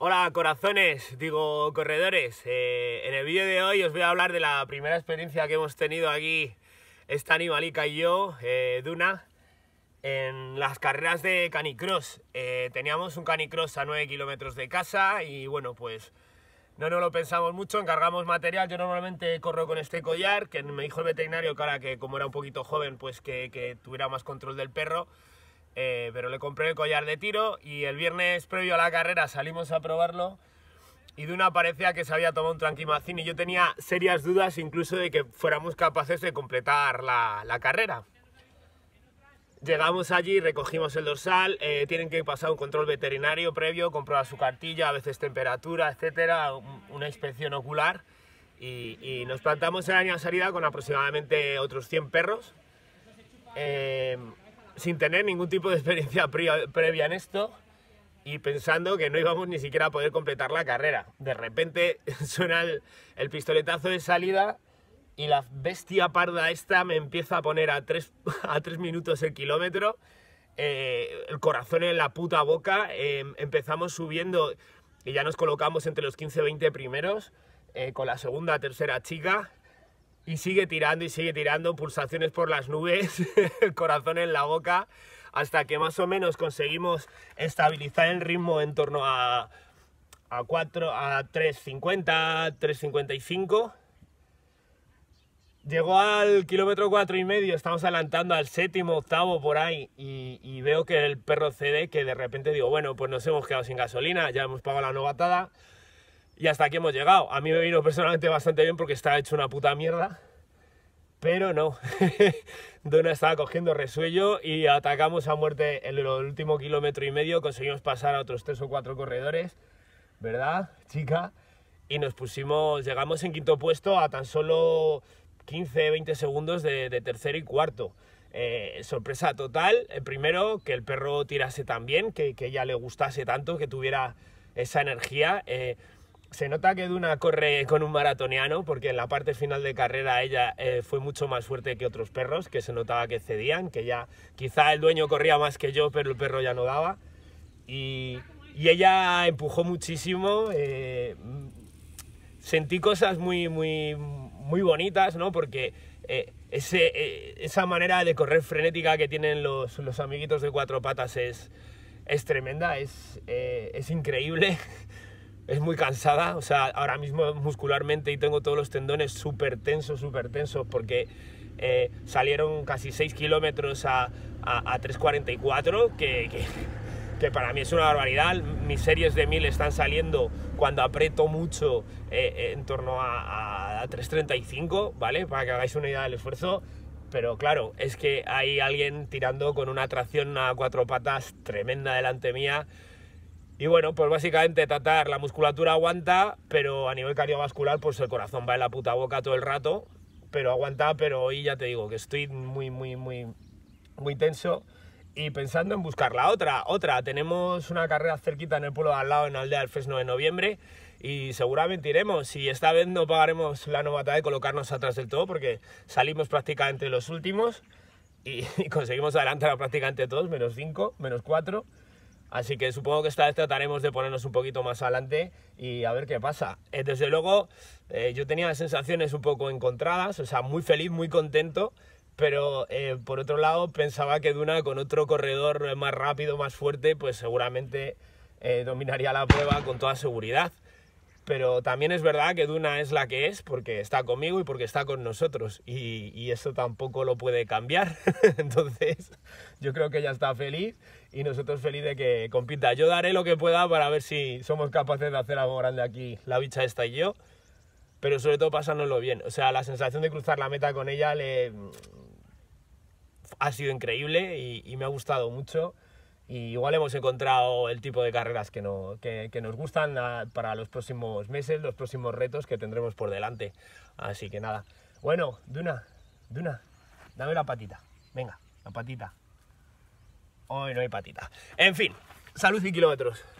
Hola corazones, digo corredores. Eh, en el vídeo de hoy os voy a hablar de la primera experiencia que hemos tenido aquí, esta animalica y yo, eh, Duna, en las carreras de canicross. Eh, teníamos un canicross a 9 kilómetros de casa y bueno, pues no nos lo pensamos mucho, encargamos material. Yo normalmente corro con este collar, que me dijo el veterinario cara que como era un poquito joven, pues que tuviera más control del perro eh, pero le compré el collar de tiro y el viernes previo a la carrera salimos a probarlo y de una parecía que se había tomado un tranquimacín y yo tenía serias dudas incluso de que fuéramos capaces de completar la, carrera. Llegamos allí, recogimos el dorsal, eh, tienen que pasar un control veterinario previo, comprobar su cartilla, a veces temperatura, etcétera, una inspección ocular y, nos plantamos en la salida con aproximadamente otros 100 perros. Eh, sin tener ningún tipo de experiencia previa en esto y pensando que no íbamos ni siquiera a poder completar la carrera. De repente suena el, pistoletazo de salida y la bestia parda esta me empieza a poner a 3 a tres minutos el kilómetro, eh, el corazón en la puta boca, em, empezamos subiendo y ya nos colocamos entre los 15-20 primeros eh, con la segunda, tercera chica y sigue tirando y sigue tirando, pulsaciones por las nubes, el corazón en la boca, hasta que más o menos conseguimos estabilizar el ritmo en torno a, a 3.50, 3.55. Llegó al kilómetro 4 y medio, estamos adelantando al séptimo, octavo por ahí y veo que el perro cede que de repente digo, bueno, pues nos hemos quedado sin gasolina, ya hemos pagado la novatada, y hasta aquí hemos llegado. A mí me vino personalmente bastante bien porque está hecho una puta mierda. Pero no. Dona estaba cogiendo resuello y atacamos a muerte en el último kilómetro y medio. Conseguimos pasar a otros tres o cuatro corredores. ¿Verdad, chica? Y nos pusimos, llegamos en quinto puesto a tan solo 15, 20 segundos de, tercero y cuarto. Eh, sorpresa total, primero que el perro tirase tan bien, que, que ella le gustase tanto, que tuviera esa energía. Eh, se nota que Duna corre con un maratoniano porque en la parte final de carrera ella eh, fue mucho más fuerte que otros perros, que se notaba que cedían, que ya quizá el dueño corría más que yo, pero el perro ya no daba. Y, ella empujó muchísimo. Eh, sentí cosas muy, muy, muy bonitas, ¿no? Porque eh, esa manera de correr frenética que tienen los, los amiguitos de cuatro patas es, es tremenda, es, es increíble. es muy cansada, o sea, ahora mismo muscularmente y tengo todos los tendones súper tensos, súper tensos, porque eh, salieron casi 6 kilómetros a, 3.44, que, que, para mí es una barbaridad. Mis series de 1000 están saliendo cuando aprieto mucho eh, eh, en torno a, a 3.35, ¿vale? Para que hagáis una idea del esfuerzo. Pero claro, es que hay alguien tirando con una tracción a cuatro patas tremenda delante mía y bueno, pues básicamente tratar, la musculatura aguanta, pero a nivel cardiovascular, pues el corazón va en la puta boca todo el rato, pero aguanta, pero hoy ya te digo que estoy muy, muy, muy, muy tenso y pensando en buscar la otra. Otra, tenemos una carrera cerquita en el pueblo de al lado, en la aldea del Fresno de noviembre, y seguramente iremos. si esta vez no pagaremos la novata de colocarnos atrás del todo, porque salimos prácticamente los últimos y, y conseguimos adelantar a prácticamente todos, menos 5, menos 4. Así que supongo que esta vez trataremos de ponernos un poquito más adelante y a ver qué pasa. Eh, desde luego, eh, yo tenía sensaciones un poco encontradas, o sea, muy feliz, muy contento, pero eh, por otro lado pensaba que Duna con otro corredor más rápido, más fuerte, pues seguramente dominaría la prueba con toda seguridad pero también es verdad que Duna es la que es porque está conmigo y porque está con nosotros y, eso tampoco lo puede cambiar. Entonces yo creo que ella está feliz y nosotros feliz de que compita. Yo daré lo que pueda para ver si somos capaces de hacer algo grande aquí, la bicha esta y yo, pero sobre todo pasándolo bien. O sea, la sensación de cruzar la meta con ella le... ha sido increíble y, y me ha gustado mucho igual hemos encontrado el tipo de carreras que, nos gustan ah, para los próximos meses, los próximos retos que tendremos por delante. Así que nada. Bueno, Duna, Duna, dame la patita. Venga, la patita. Hoy no hay patita. En fin, salud y kilómetros.